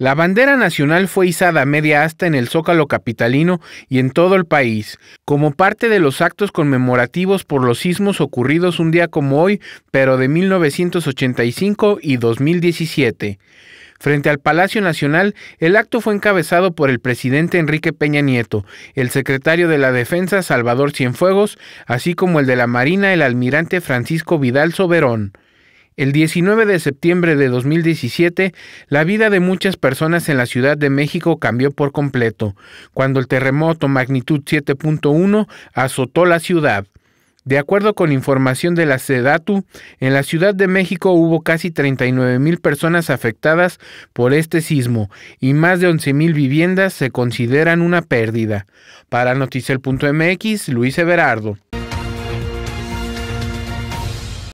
La bandera nacional fue izada media asta en el Zócalo capitalino y en todo el país, como parte de los actos conmemorativos por los sismos ocurridos un día como hoy, pero de 1985 y 2017. Frente al Palacio Nacional, el acto fue encabezado por el presidente Enrique Peña Nieto, el secretario de la Defensa Salvador Cienfuegos, así como el de la Marina el almirante Francisco Vidal Soberón. El 19 de septiembre de 2017, la vida de muchas personas en la Ciudad de México cambió por completo, cuando el terremoto magnitud 7.1 azotó la ciudad. De acuerdo con información de la SEDATU, en la Ciudad de México hubo casi 39 mil personas afectadas por este sismo y más de 11 mil viviendas se consideran una pérdida. Para Noticel.mx, Luis Everardo.